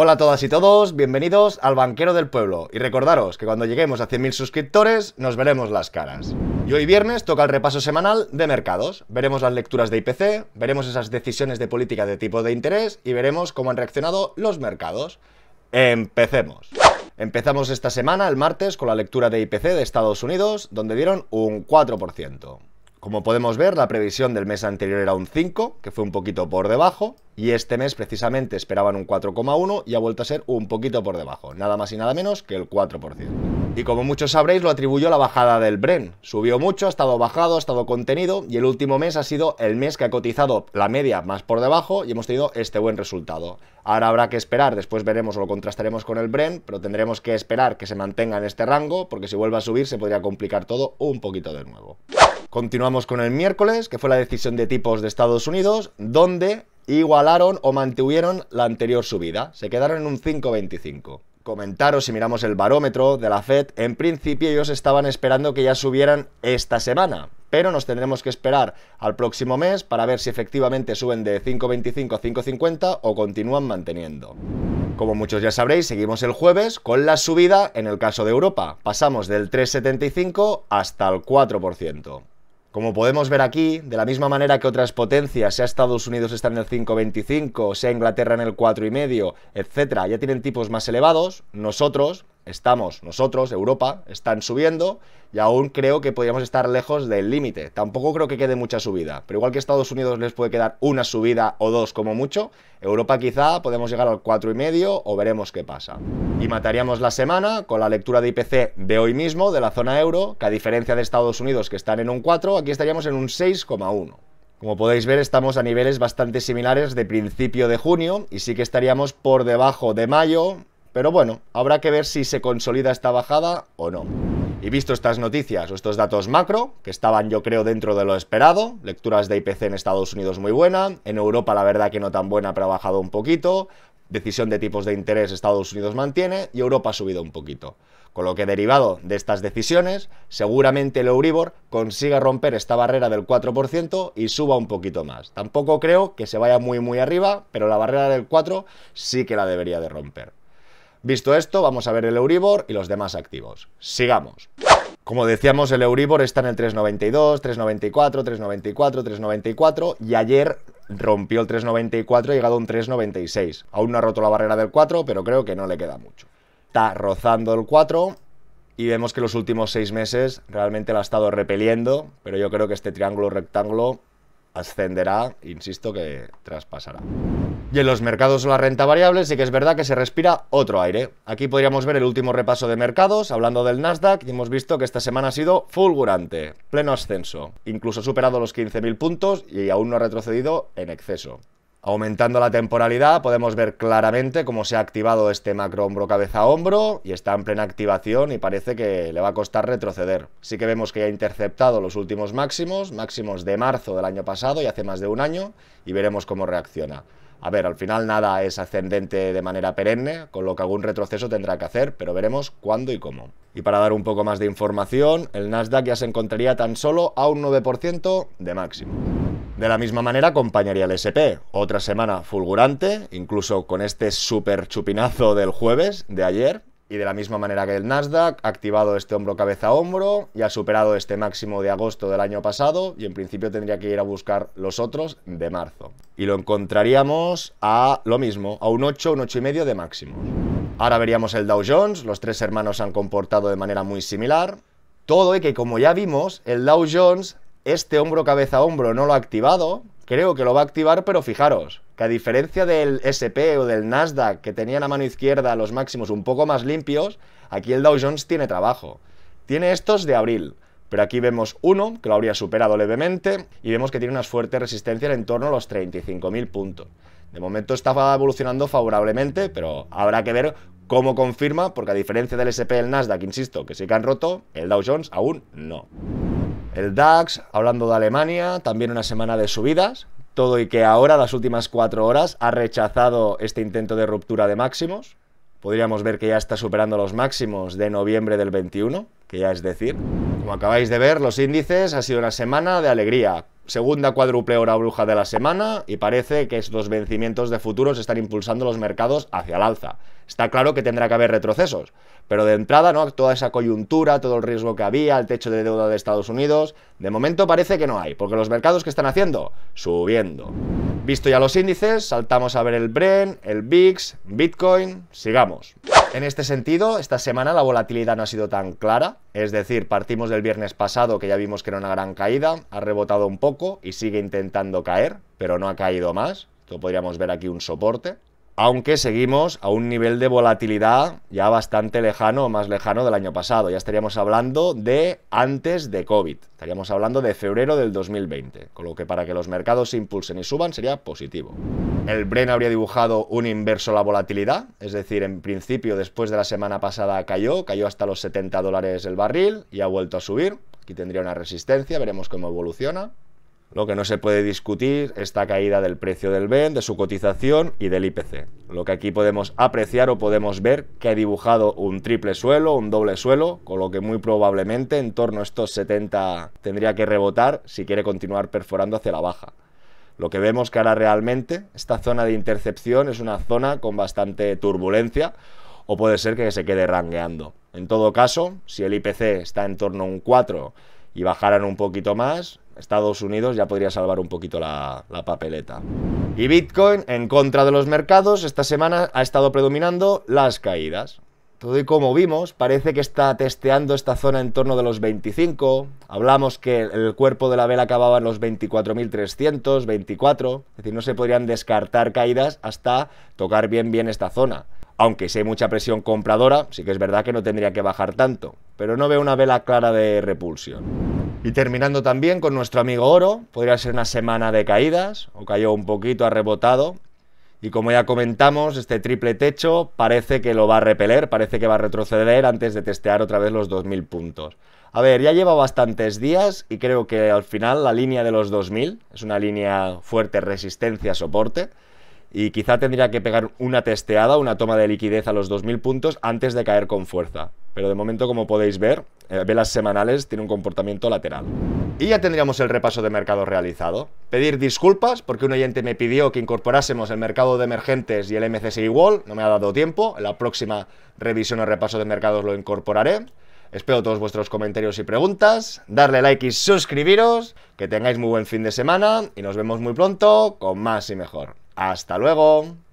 Hola a todas y todos, bienvenidos al Banquero del Pueblo y recordaros que cuando lleguemos a 100.000 suscriptores nos veremos las caras. Y hoy viernes toca el repaso semanal de mercados. Veremos las lecturas de IPC, veremos esas decisiones de política de tipo de interés y veremos cómo han reaccionado los mercados. Empecemos. Empezamos esta semana, el martes, con la lectura de IPC de Estados Unidos, donde dieron un 4%. Como podemos ver, la previsión del mes anterior era un 5, que fue un poquito por debajo, y este mes precisamente esperaban un 4,1 y ha vuelto a ser un poquito por debajo, nada más y nada menos que el 4%. Y como muchos sabréis, lo atribuyó a la bajada del Bren. Subió mucho, ha estado bajado, ha estado contenido, y el último mes ha sido el mes que ha cotizado la media más por debajo y hemos tenido este buen resultado. Ahora habrá que esperar, después veremos o lo contrastaremos con el Bren, pero tendremos que esperar que se mantenga en este rango, porque si vuelve a subir se podría complicar todo un poquito de nuevo. Continuamos con el miércoles, que fue la decisión de tipos de Estados Unidos, donde igualaron o mantuvieron la anterior subida. Se quedaron en un 5,25. Comentaros si miramos el barómetro de la Fed, en principio ellos estaban esperando que ya subieran esta semana, pero nos tendremos que esperar al próximo mes para ver si efectivamente suben de 5,25 a 5,50 o continúan manteniendo. Como muchos ya sabréis, seguimos el jueves con la subida en el caso de Europa. Pasamos del 3,75 hasta el 4%. Como podemos ver aquí, de la misma manera que otras potencias, sea Estados Unidos está en el 5,25, sea Inglaterra en el 4,5, etcétera, ya tienen tipos más elevados, nosotros, estamos nosotros, Europa, están subiendo y aún creo que podríamos estar lejos del límite. Tampoco creo que quede mucha subida, pero igual que Estados Unidos les puede quedar una subida o dos como mucho, Europa quizá podemos llegar al 4,5 o veremos qué pasa. Y mataríamos la semana con la lectura de IPC de hoy mismo de la zona euro, que a diferencia de Estados Unidos que están en un 4, aquí estaríamos en un 6,1. Como podéis ver, estamos a niveles bastante similares de principio de junio y sí que estaríamos por debajo de mayo, pero bueno, habrá que ver si se consolida esta bajada o no. Y visto estas noticias o estos datos macro, que estaban yo creo dentro de lo esperado, lecturas de IPC en Estados Unidos muy buena, en Europa la verdad que no tan buena, pero ha bajado un poquito, decisión de tipos de interés Estados Unidos mantiene y Europa ha subido un poquito. Con lo que derivado de estas decisiones, seguramente el Euribor consiga romper esta barrera del 4% y suba un poquito más. Tampoco creo que se vaya muy muy arriba, pero la barrera del 4 sí que la debería de romper. Visto esto, vamos a ver el Euribor y los demás activos. Sigamos. Como decíamos, el Euribor está en el 3,92, 3,94, 3,94, 3,94 y ayer rompió el 3,94 y llegado a un 3,96. Aún no ha roto la barrera del 4, pero creo que no le queda mucho. Está rozando el 4 y vemos que los últimos 6 meses realmente la ha estado repeliendo, pero yo creo que este triángulo rectángulo ascenderá, insisto que traspasará. Y en los mercados o la renta variable sí que es verdad que se respira otro aire. Aquí podríamos ver el último repaso de mercados, hablando del Nasdaq, y hemos visto que esta semana ha sido fulgurante, pleno ascenso, incluso ha superado los 15.000 puntos y aún no ha retrocedido en exceso. Aumentando la temporalidad podemos ver claramente cómo se ha activado este macro hombro cabeza hombro y está en plena activación y parece que le va a costar retroceder. Sí que vemos que ya ha interceptado los últimos máximos, máximos de marzo del año pasado y hace más de un año y veremos cómo reacciona. A ver, al final nada es ascendente de manera perenne, con lo que algún retroceso tendrá que hacer, pero veremos cuándo y cómo. Y para dar un poco más de información, el Nasdaq ya se encontraría tan solo a un 9% de máximo. De la misma manera acompañaría el SP, otra semana fulgurante, incluso con este super chupinazo del jueves de ayer, y de la misma manera que el Nasdaq, ha activado este hombro cabeza a hombro y ha superado este máximo de agosto del año pasado y en principio tendría que ir a buscar los otros de marzo. Y lo encontraríamos a lo mismo, a un 8, un 8 y medio de máximo. Ahora veríamos el Dow Jones, los tres hermanos han comportado de manera muy similar. Todo y ¿eh? que como ya vimos, el Dow Jones este hombro cabeza hombro no lo ha activado, creo que lo va a activar, pero fijaros, que a diferencia del SP o del Nasdaq, que tenía la mano izquierda los máximos un poco más limpios, aquí el Dow Jones tiene trabajo. Tiene estos de abril, pero aquí vemos uno, que lo habría superado levemente, y vemos que tiene unas fuertes resistencias en torno a los 35.000 puntos. De momento está evolucionando favorablemente, pero habrá que ver cómo confirma, porque a diferencia del SP y el Nasdaq, insisto, que sí que han roto, el Dow Jones aún no. El DAX, hablando de Alemania, también una semana de subidas, todo y que ahora, las últimas cuatro horas, ha rechazado este intento de ruptura de máximos. Podríamos ver que ya está superando los máximos de noviembre del 21, que ya es decir. Como acabáis de ver, los índices ha sido una semana de alegría, segunda cuádruple hora bruja de la semana y parece que estos vencimientos de futuros están impulsando los mercados hacia el alza. Está claro que tendrá que haber retrocesos, pero de entrada, ¿no? Toda esa coyuntura, todo el riesgo que había, el techo de deuda de Estados Unidos, de momento parece que no hay, porque los mercados que están haciendo subiendo. Visto ya los índices, saltamos a ver el Bren, el VIX, Bitcoin, sigamos. En este sentido, esta semana la volatilidad no ha sido tan clara, es decir, partimos del viernes pasado que ya vimos que era una gran caída, ha rebotado un poco y sigue intentando caer, pero no ha caído más. Esto podríamos ver aquí un soporte, aunque seguimos a un nivel de volatilidad ya bastante lejano o más lejano del año pasado. Ya estaríamos hablando de antes de COVID, estaríamos hablando de febrero del 2020, con lo que para que los mercados se impulsen y suban sería positivo. El Bren habría dibujado un inverso la volatilidad, es decir, en principio después de la semana pasada cayó, cayó hasta los 70 dólares el barril y ha vuelto a subir. Aquí tendría una resistencia, veremos cómo evoluciona. Lo que no se puede discutir es caída del precio del BEN, de su cotización y del IPC. Lo que aquí podemos apreciar o podemos ver que ha dibujado un triple suelo, un doble suelo, con lo que muy probablemente en torno a estos 70 tendría que rebotar si quiere continuar perforando hacia la baja. Lo que vemos que ahora realmente esta zona de intercepción es una zona con bastante turbulencia o puede ser que se quede rangueando. En todo caso, si el IPC está en torno a un 4 y bajaran un poquito más, Estados Unidos ya podría salvar un poquito la, la, papeleta. Y Bitcoin, en contra de los mercados, esta semana ha estado predominando las caídas. Todo y como vimos, parece que está testeando esta zona en torno de los 25. Hablamos que el cuerpo de la vela acababa en los 24.300, 24. Es decir, no se podrían descartar caídas hasta tocar bien bien esta zona. Aunque si hay mucha presión compradora, sí que es verdad que no tendría que bajar tanto. Pero no veo una vela clara de repulsión. Y terminando también con nuestro amigo Oro, podría ser una semana de caídas, o cayó un poquito, ha rebotado. Y como ya comentamos, este triple techo parece que lo va a repeler, parece que va a retroceder antes de testear otra vez los 2.000 puntos. A ver, ya lleva bastantes días y creo que al final la línea de los 2.000 es una línea fuerte, resistencia, soporte. Y quizá tendría que pegar una testeada, una toma de liquidez a los 2.000 puntos antes de caer con fuerza. Pero de momento, como podéis ver, eh, velas semanales tiene un comportamiento lateral. Y ya tendríamos el repaso de mercado realizado. Pedir disculpas porque un oyente me pidió que incorporásemos el mercado de emergentes y el MSCI igual. No me ha dado tiempo. En la próxima revisión o repaso de mercados lo incorporaré. Espero todos vuestros comentarios y preguntas. Darle like y suscribiros. Que tengáis muy buen fin de semana y nos vemos muy pronto con más y mejor. ¡Hasta luego!